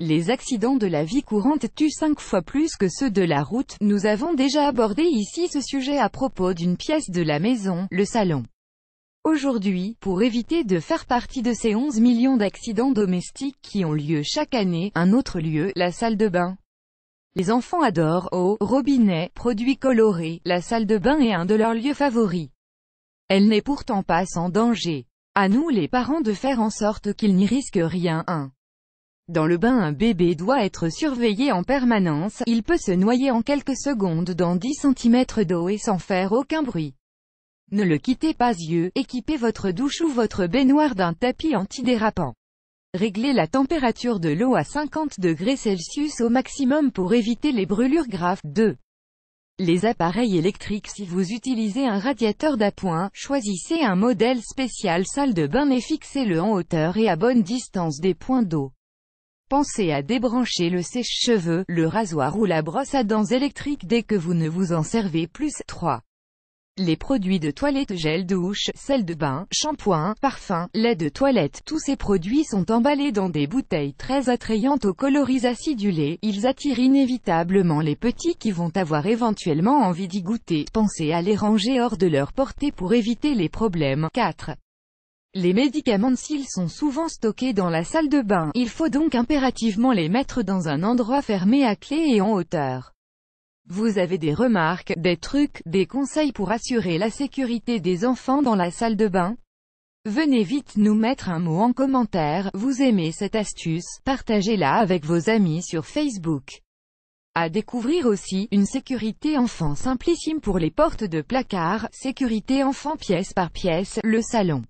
Les accidents de la vie courante tuent cinq fois plus que ceux de la route. Nous avons déjà abordé ici ce sujet à propos d'une pièce de la maison, le salon. Aujourd'hui, pour éviter de faire partie de ces 11 millions d'accidents domestiques qui ont lieu chaque année, un autre lieu, la salle de bain. Les enfants adorent au robinet, produits colorés, la salle de bain est un de leurs lieux favoris. Elle n'est pourtant pas sans danger. À nous les parents de faire en sorte qu'ils n'y risquent rien. hein. Dans le bain un bébé doit être surveillé en permanence, il peut se noyer en quelques secondes dans 10 cm d'eau et sans faire aucun bruit. Ne le quittez pas yeux, équipez votre douche ou votre baignoire d'un tapis antidérapant. Réglez la température de l'eau à 50 degrés au maximum pour éviter les brûlures graves. 2. Les appareils électriques Si vous utilisez un radiateur d'appoint, choisissez un modèle spécial salle de bain et fixez-le en hauteur et à bonne distance des points d'eau. Pensez à débrancher le sèche-cheveux, le rasoir ou la brosse à dents électrique dès que vous ne vous en servez plus. 3. Les produits de toilette, gel douche, sel de bain, shampoing, parfum, lait de toilette, tous ces produits sont emballés dans des bouteilles très attrayantes aux coloris acidulés, ils attirent inévitablement les petits qui vont avoir éventuellement envie d'y goûter, pensez à les ranger hors de leur portée pour éviter les problèmes. 4. Les médicaments s'ils sont souvent stockés dans la salle de bain, il faut donc impérativement les mettre dans un endroit fermé à clé et en hauteur. Vous avez des remarques, des trucs, des conseils pour assurer la sécurité des enfants dans la salle de bain Venez vite nous mettre un mot en commentaire, vous aimez cette astuce, partagez-la avec vos amis sur Facebook. À découvrir aussi, une sécurité enfant simplissime pour les portes de placard, sécurité enfant pièce par pièce, le salon.